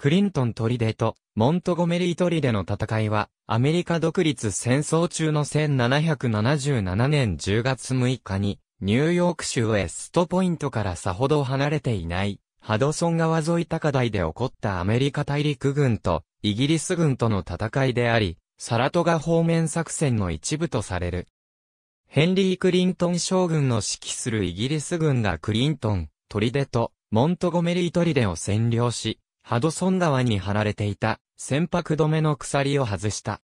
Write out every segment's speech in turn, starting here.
クリントン砦とモントゴメリー砦の戦いは、アメリカ独立戦争中の1777年10月6日に、ニューヨーク州エストポイントからさほど離れていない、ハドソン川沿い高台で起こったアメリカ大陸軍とイギリス軍との戦いであり、サラトガ方面作戦の一部とされる。ヘンリー・クリントン将軍の指揮するイギリス軍がクリントン、砦とモントゴメリー砦を占領し、ハドソン川に張られていた船舶止めの鎖を外した。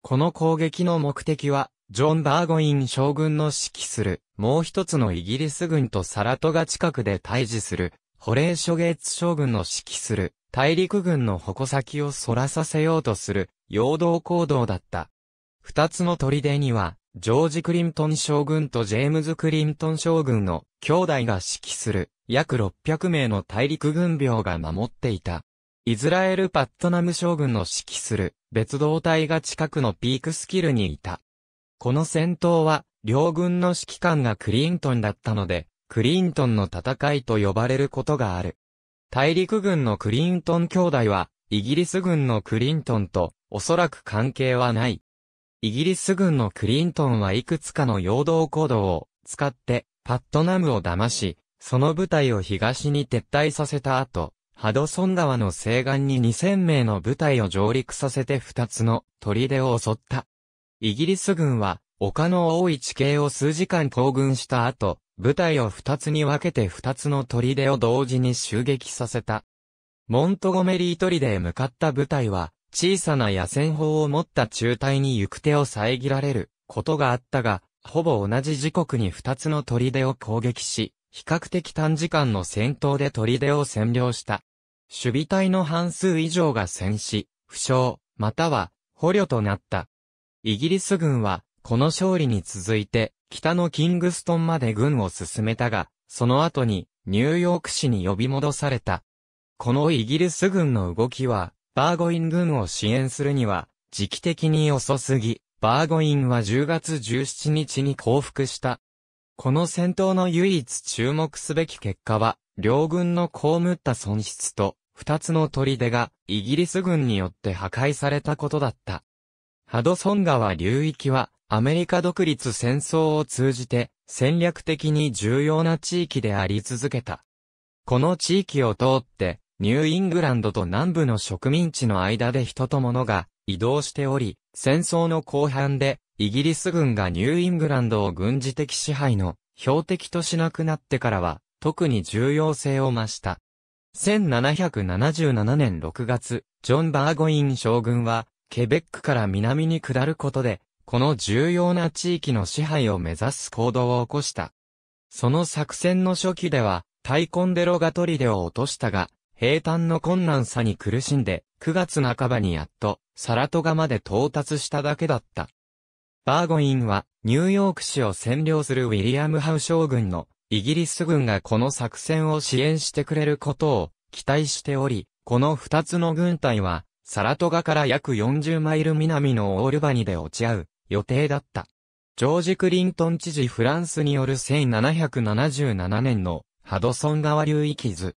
この攻撃の目的は、ジョン・バーゴイン将軍の指揮する、もう一つのイギリス軍とサラトガ近くで対峙する、ホレーショゲーツ将軍の指揮する、大陸軍の矛先を逸らさせようとする、陽動行動だった。二つの砦には、ジョージ・クリントン将軍とジェームズ・クリントン将軍の兄弟が指揮する約600名の大陸軍病が守っていた。イズラエル・パットナム将軍の指揮する別動隊が近くのピークスキルにいた。この戦闘は両軍の指揮官がクリントンだったので、クリントンの戦いと呼ばれることがある。大陸軍のクリントン兄弟は、イギリス軍のクリントンと、おそらく関係はない。イギリス軍のクリントンはいくつかの陽動行動を使ってパットナムを騙し、その部隊を東に撤退させた後、ハドソン川の西岸に2000名の部隊を上陸させて2つの砦を襲った。イギリス軍は丘の多い地形を数時間行軍した後、部隊を2つに分けて2つの砦を同時に襲撃させた。モントゴメリー砦へ向かった部隊は、小さな野戦砲を持った中隊に行く手を遮られることがあったが、ほぼ同じ時刻に2つの砦を攻撃し、比較的短時間の戦闘で砦を占領した。守備隊の半数以上が戦死、負傷、または捕虜となった。イギリス軍は、この勝利に続いて、北のキングストンまで軍を進めたが、その後に、ニューヨーク市に呼び戻された。このイギリス軍の動きは、バーゴイン軍を支援するには、時期的に遅すぎ、バーゴインは10月17日に降伏した。この戦闘の唯一注目すべき結果は、両軍の被った損失と、二つの砦が、イギリス軍によって破壊されたことだった。ハドソン川流域は、アメリカ独立戦争を通じて、戦略的に重要な地域であり続けた。この地域を通って、ニューイングランドと南部の植民地の間で人と物が移動しており、戦争の後半で、イギリス軍がニューイングランドを軍事的支配の標的としなくなってからは、特に重要性を増した。1777年6月、ジョン・バーゴイン将軍は、ケベックから南に下ることで、この重要な地域の支配を目指す行動を起こした。その作戦の初期では、タイコンデロガトリデを落としたが、平坦の困難さに苦しんで、9月半ばにやっと、サラトガまで到達しただけだった。バーゴインは、ニューヨーク市を占領するウィリアム・ハウ将軍の、イギリス軍がこの作戦を支援してくれることを、期待しており、この2つの軍隊は、サラトガから約40マイル南のオールバニで落ち合う、予定だった。ジョージ・クリントン知事フランスによる1777年の、ハドソン川流域図、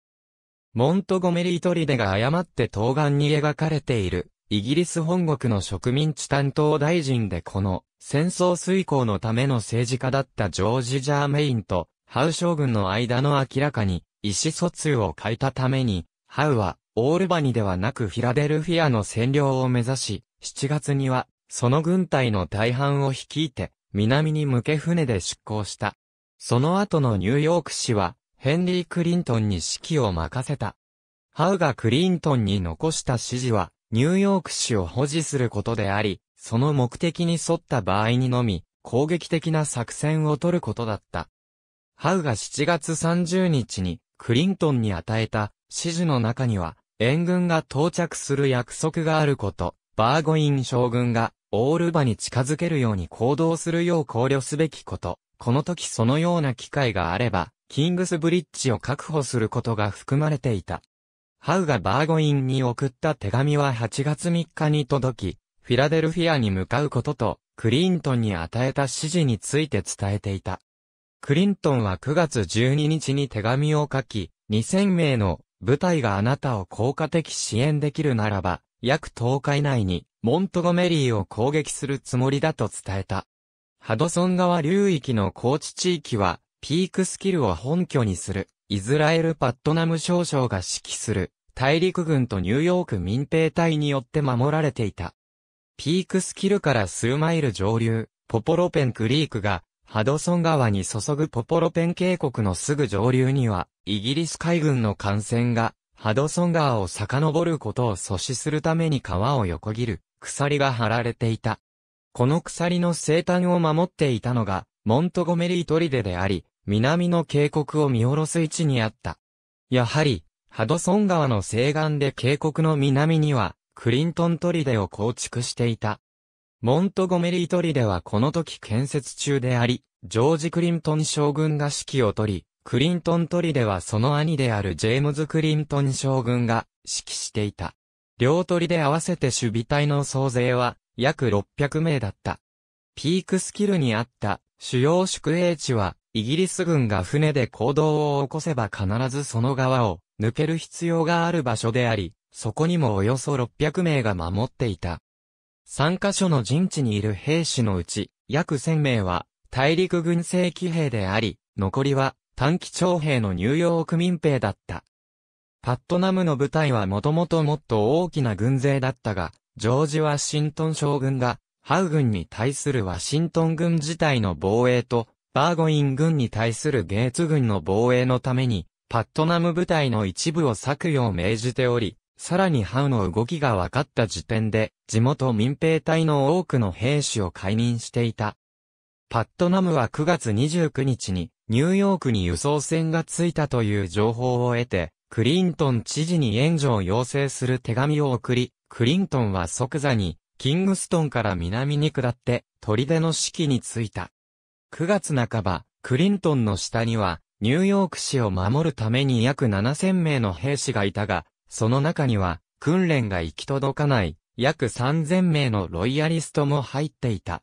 モントゴメリートリデが誤って東岸に描かれている、イギリス本国の植民地担当大臣でこの、戦争遂行のための政治家だったジョージ・ジャーメインと、ハウ将軍の間の明らかに、意思疎通を欠いたために、ハウは、オールバニではなくフィラデルフィアの占領を目指し、7月には、その軍隊の大半を率いて、南に向け船で出港した。その後のニューヨーク市は、ヘンリー・クリントンに指揮を任せた。ハウがクリントンに残した指示は、ニューヨーク市を保持することであり、その目的に沿った場合にのみ、攻撃的な作戦を取ることだった。ハウが7月30日に、クリントンに与えた指示の中には、援軍が到着する約束があること、バーゴイン将軍がオールバに近づけるように行動するよう考慮すべきこと、この時そのような機会があれば、キングスブリッジを確保することが含まれていた。ハウがバーゴインに送った手紙は8月3日に届き、フィラデルフィアに向かうことと、クリントンに与えた指示について伝えていた。クリントンは9月12日に手紙を書き、2000名の部隊があなたを効果的支援できるならば、約10日以内に、モントゴメリーを攻撃するつもりだと伝えた。ハドソン川流域の高地地域は、ピークスキルを本拠にする、イズラエル・パットナム少将が指揮する、大陸軍とニューヨーク民兵隊によって守られていた。ピークスキルから数マイル上流、ポポロペンクリークが、ハドソン川に注ぐポポロペン渓谷のすぐ上流には、イギリス海軍の艦船が、ハドソン川を遡ることを阻止するために川を横切る、鎖が張られていた。この鎖の生誕を守っていたのが、モントゴメリートリデであり、南の渓谷を見下ろす位置にあった。やはり、ハドソン川の西岸で渓谷の南には、クリントン砦を構築していた。モントゴメリー砦はこの時建設中であり、ジョージ・クリントン将軍が指揮を取り、クリントン砦はその兄であるジェームズ・クリントン将軍が指揮していた。両砦合わせて守備隊の総勢は約600名だった。ピークスキルにあった主要宿営地はイギリス軍が船で行動を起こせば必ずその側を抜ける必要がある場所であり、そこにもおよそ600名が守っていた。3カ所の陣地にいる兵士のうち、約1000名は大陸軍正規兵であり、残りは短期徴兵のニューヨーク民兵だった。パットナムの部隊はもともともっと大きな軍勢だったが、ジョージ・ワシントン将軍が、ハウ軍に対するワシントン軍自体の防衛と、バーゴイン軍に対するゲーツ軍の防衛のために、パットナム部隊の一部を削くよう命じており、さらにハウの動きが分かった時点で、地元民兵隊の多くの兵士を解任していた。パットナムは9月29日に、ニューヨークに輸送船が着いたという情報を得て、クリントン知事に援助を要請する手紙を送り、クリントンは即座に、キングストンから南に下って、砦の指揮に着いた。9月半ば、クリントンの下には、ニューヨーク市を守るために約7000名の兵士がいたが、その中には、訓練が行き届かない、約3000名のロイヤリストも入っていた。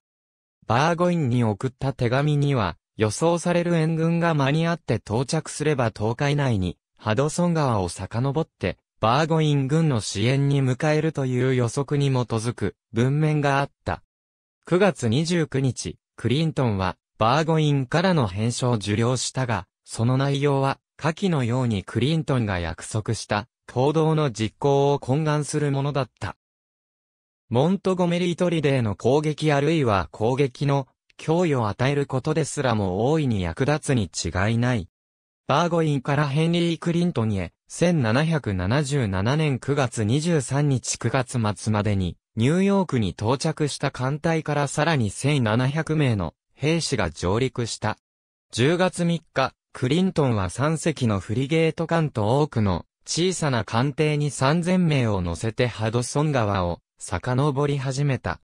バーゴインに送った手紙には、予想される援軍が間に合って到着すれば10日以内に、ハドソン川を遡って、バーゴイン軍の支援に迎えるという予測に基づく文面があった。9月29日、クリントンはバーゴインからの返書を受領したが、その内容は、下記のようにクリントンが約束した、行動の実行を懇願するものだった。モントゴメリーデーの攻撃あるいは攻撃の脅威を与えることですらも大いに役立つに違いない。バーゴインからヘンリー・クリントンへ、1777年9月23日9月末までに、ニューヨークに到着した艦隊からさらに1700名の兵士が上陸した。10月3日、クリントンは3隻のフリゲート艦と多くの小さな艦艇に3000名を乗せてハドソン川を遡り始めた。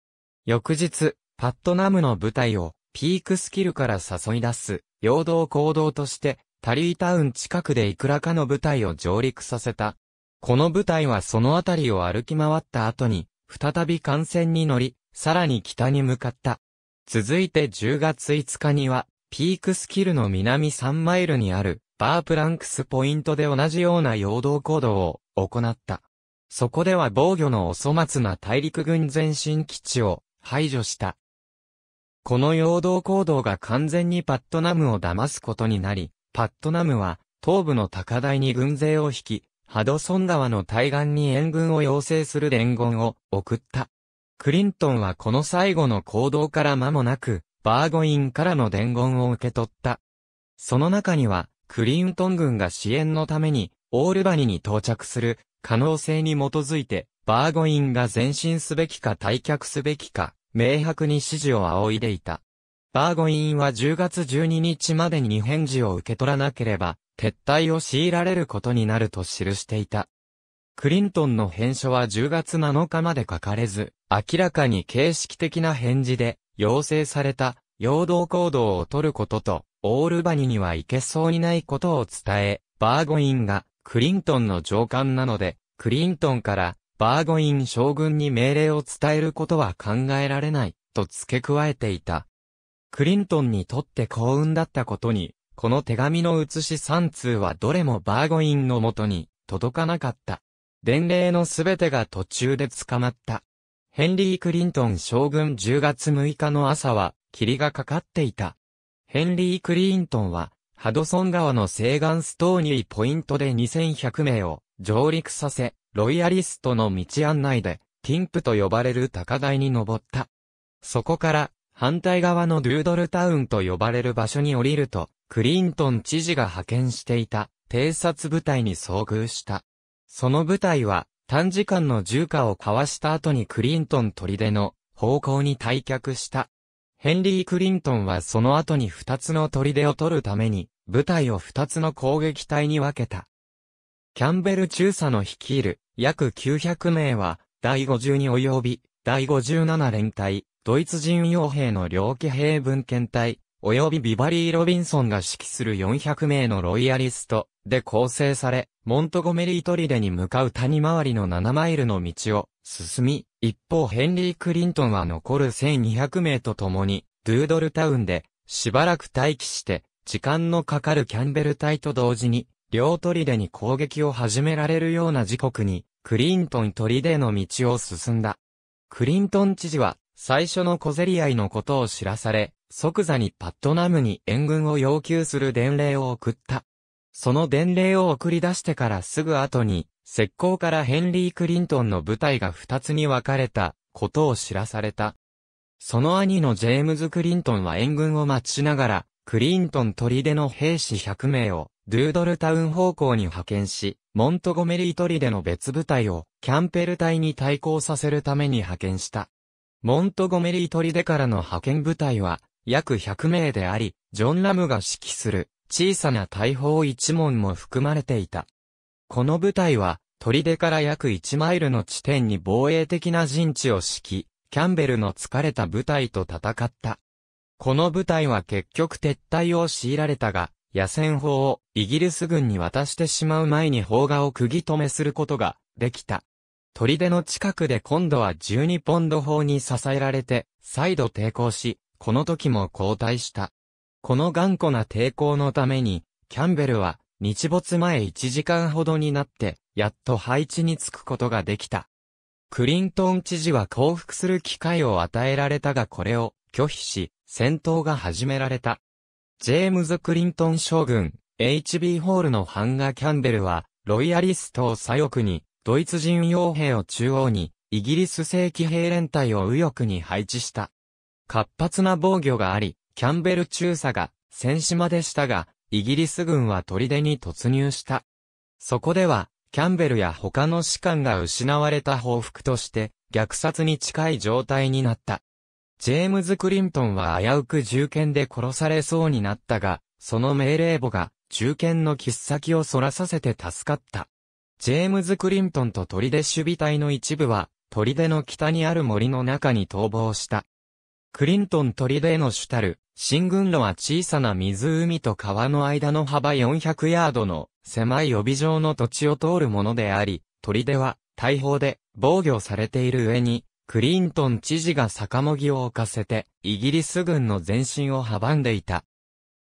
翌日、パットナムの部隊をピークスキルから誘い出す、陽動行動として、タリータウン近くでいくらかの部隊を上陸させた。この部隊はその辺りを歩き回った後に、再び艦船に乗り、さらに北に向かった。続いて10月5日には、ピークスキルの南3マイルにある、バープランクスポイントで同じような陽動行動を行った。そこでは防御のお粗末な大陸軍前進基地を排除した。この陽動行動が完全にパットナムを騙すことになり、パットナムは東部の高台に軍勢を引き、ハドソン川の対岸に援軍を要請する伝言を送った。クリントンはこの最後の行動から間もなく、バーゴインからの伝言を受け取った。その中には、クリントン軍が支援のために、オールバニに到着する可能性に基づいて、バーゴインが前進すべきか退却すべきか、明白に指示を仰いでいた。バーゴインは10月12日までに返事を受け取らなければ、撤退を強いられることになると記していた。クリントンの返書は10月7日まで書かれず、明らかに形式的な返事で、要請された、陽動行動を取ることと、オールバニには行けそうにないことを伝え、バーゴインが、クリントンの上官なので、クリントンから、バーゴイン将軍に命令を伝えることは考えられない、と付け加えていた。クリントンにとって幸運だったことに、この手紙の写し3通はどれもバーゴインのもとに届かなかった。伝令のすべてが途中で捕まった。ヘンリー・クリントン将軍10月6日の朝は、霧がかかっていた。ヘンリー・クリントンは、ハドソン川の西岸ストーニーポイントで2100名を上陸させ、ロイヤリストの道案内で、ティンプと呼ばれる高台に登った。そこから、反対側のドゥードルタウンと呼ばれる場所に降りると、クリントン知事が派遣していた偵察部隊に遭遇した。その部隊は、短時間の銃火を交わした後にクリントン砦の方向に退却した。ヘンリー・クリントンはその後に二つの砦を取るために、部隊を二つの攻撃隊に分けた。キャンベル中佐の率いる約900名は、第5 2に及び、第57連隊、ドイツ人傭兵の両騎兵文献隊、及びビバリー・ロビンソンが指揮する400名のロイヤリストで構成され、モントゴメリートリデに向かう谷回りの7マイルの道を進み、一方ヘンリー・クリントンは残る1200名と共に、ドゥードルタウンでしばらく待機して、時間のかかるキャンベル隊と同時に、両トリデに攻撃を始められるような時刻に、クリントントリデの道を進んだ。クリントン知事は、最初の小競り合いのことを知らされ、即座にパットナムに援軍を要求する伝令を送った。その伝令を送り出してからすぐ後に、石膏からヘンリー・クリントンの部隊が二つに分かれたことを知らされた。その兄のジェームズ・クリントンは援軍を待ちながら、クリントン砦の兵士100名を、ドゥードルタウン方向に派遣し、モントゴメリー砦の別部隊を、キャンペル隊に対抗させるために派遣した。モントゴメリー砦からの派遣部隊は、約100名であり、ジョン・ラムが指揮する小さな大砲一門も含まれていた。この部隊は、砦から約1マイルの地点に防衛的な陣地を敷き、キャンベルの疲れた部隊と戦った。この部隊は結局撤退を強いられたが、野戦砲をイギリス軍に渡してしまう前に砲画を釘止めすることができた。砦の近くで今度は12ポンド砲に支えられて、再度抵抗し、この時も後退した。この頑固な抵抗のために、キャンベルは日没前1時間ほどになって、やっと配置につくことができた。クリントン知事は降伏する機会を与えられたがこれを拒否し、戦闘が始められた。ジェームズ・クリントン将軍、HB ホールのハンガー・キャンベルは、ロイヤリストを左翼に、ドイツ人傭兵を中央に、イギリス正規兵連隊を右翼に配置した。活発な防御があり、キャンベル中佐が戦島でしたが、イギリス軍は砦に突入した。そこでは、キャンベルや他の士官が失われた報復として、虐殺に近い状態になった。ジェームズ・クリントンは危うく銃剣で殺されそうになったが、その命令簿が、銃剣の切っ先を反らさせて助かった。ジェームズ・クリントンと砦守備隊の一部は、砦の北にある森の中に逃亡した。クリントン砦の主たる、進軍路は小さな湖と川の間の幅400ヤードの狭い帯状の土地を通るものであり、砦は大砲で防御されている上に、クリントン知事が酒もぎを置かせて、イギリス軍の前進を阻んでいた。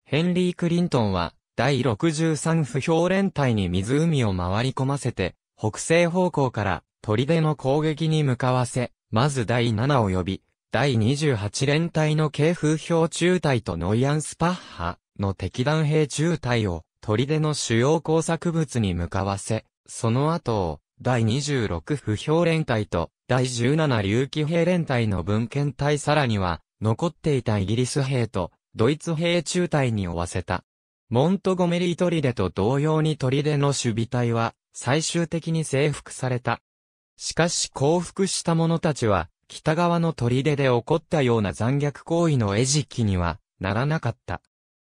ヘンリー・クリントンは、第63不評連隊に湖を回り込ませて、北西方向から砦の攻撃に向かわせ、まず第7を呼び、第28連隊の軽風標中隊とノイアンスパッハの敵弾兵中隊を砦の主要工作物に向かわせ、その後を第26不評連隊と第17竜気兵連隊の文献隊さらには残っていたイギリス兵とドイツ兵中隊に追わせた。モントゴメリー砦と同様に砦の守備隊は最終的に征服された。しかし降伏した者たちは北側の砦で起こったような残虐行為の餌食にはならなかった。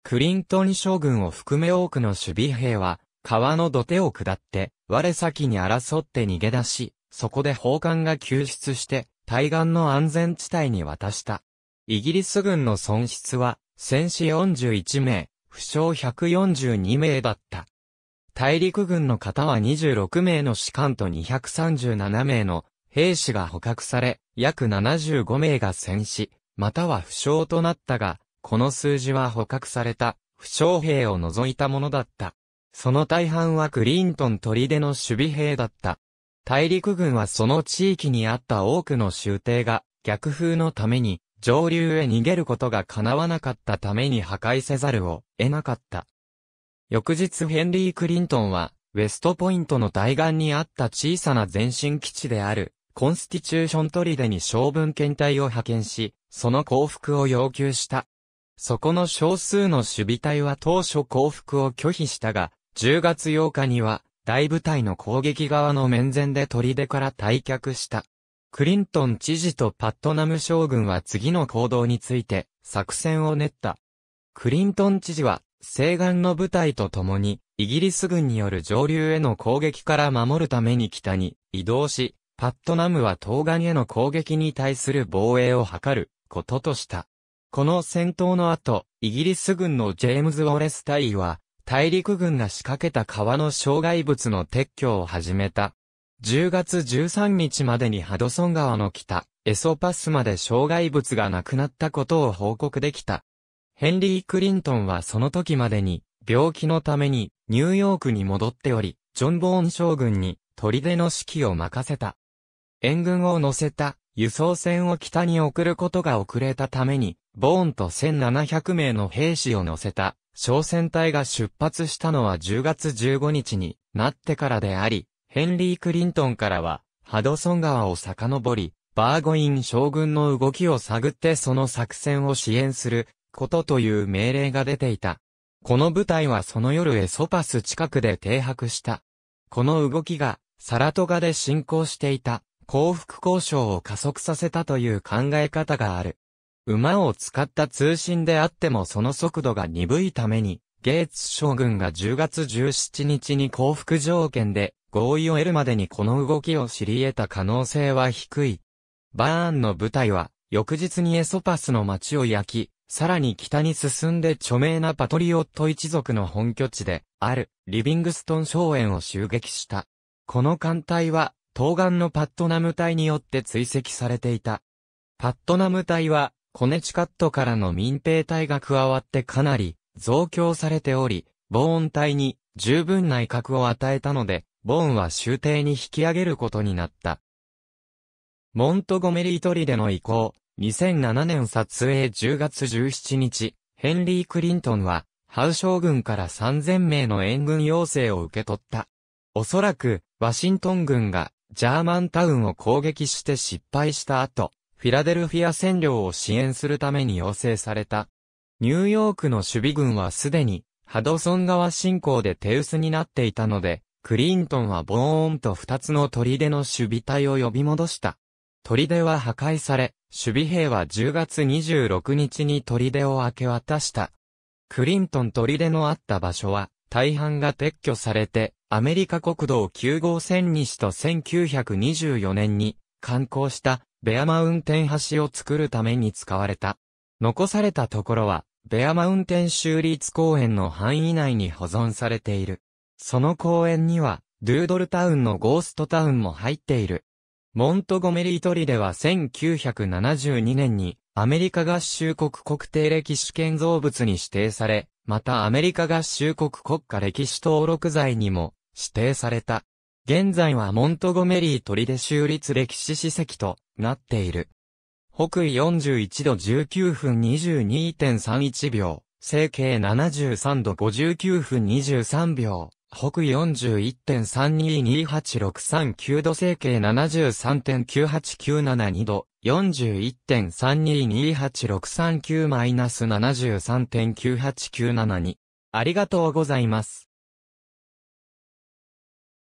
クリントン将軍を含め多くの守備兵は、川の土手を下って、我先に争って逃げ出し、そこで砲艦が救出して、対岸の安全地帯に渡した。イギリス軍の損失は、戦死41名、負傷142名だった。大陸軍の方は26名の士官と237名の兵士が捕獲され、約75名が戦死、または負傷となったが、この数字は捕獲された、負傷兵を除いたものだった。その大半はクリントン砦の守備兵だった。大陸軍はその地域にあった多くの州邸が逆風のために上流へ逃げることが叶わなかったために破壊せざるを得なかった。翌日ヘンリー・クリントンはウェストポイントの対岸にあった小さな前進基地であるコンスティチューショントリデに将軍検隊を派遣し、その降伏を要求した。そこの少数の守備隊は当初降伏を拒否したが、10月8日には、大部隊の攻撃側の面前で砦から退却した。クリントン知事とパットナム将軍は次の行動について作戦を練った。クリントン知事は西岸の部隊と共にイギリス軍による上流への攻撃から守るために北に移動し、パットナムは東岸への攻撃に対する防衛を図ることとした。この戦闘の後、イギリス軍のジェームズ・ウォレス隊尉は、大陸軍が仕掛けた川の障害物の撤去を始めた。10月13日までにハドソン川の北、エソパスまで障害物がなくなったことを報告できた。ヘンリー・クリントンはその時までに、病気のためにニューヨークに戻っており、ジョン・ボーン将軍に砦の指揮を任せた。援軍を乗せた輸送船を北に送ることが遅れたために、ボーンと1700名の兵士を乗せた小船隊が出発したのは10月15日になってからであり、ヘンリー・クリントンからは、ハドソン川を遡り、バーゴイン将軍の動きを探ってその作戦を支援することという命令が出ていた。この部隊はその夜エソパス近くで停泊した。この動きがサラトガで進行していた幸福交渉を加速させたという考え方がある。馬を使った通信であってもその速度が鈍いために、ゲーツ将軍が10月17日に幸福条件で合意を得るまでにこの動きを知り得た可能性は低い。バーンの部隊は翌日にエソパスの街を焼き、さらに北に進んで著名なパトリオット一族の本拠地であるリビングストン荘園を襲撃した。この艦隊は東岸のパットナム隊によって追跡されていた。パットナム隊は、コネチカットからの民兵隊が加わってかなり増強されており、ボーン隊に十分内閣を与えたので、ボーンは終廷に引き上げることになった。モントゴメリートリでの移行、2007年撮影10月17日、ヘンリー・クリントンは、ハウ将軍から3000名の援軍要請を受け取った。おそらく、ワシントン軍がジャーマンタウンを攻撃して失敗した後、フィラデルフィア占領を支援するために要請された。ニューヨークの守備軍はすでに、ハドソン川侵攻で手薄になっていたので、クリントンはボーンと二つの砦の守備隊を呼び戻した。砦は破壊され、守備兵は10月26日に砦を明け渡した。クリントン砦のあった場所は、大半が撤去されて、アメリカ国道9号線西と1924年に、観光したベアマウンテン橋を作るために使われた。残されたところは、ベアマウンテン州立公園の範囲内に保存されている。その公園には、ドゥードルタウンのゴーストタウンも入っている。モントゴメリートリでは1972年にアメリカ合衆国国定歴史建造物に指定され、またアメリカ合衆国国家歴史登録財にも指定された。現在はモントゴメリー砦出州立歴史史跡となっている。北緯41度19分22.31秒、西経73度59分23秒、北緯41.322863 9度西経73.98972度、41.322863-73.9897 2ありがとうございます。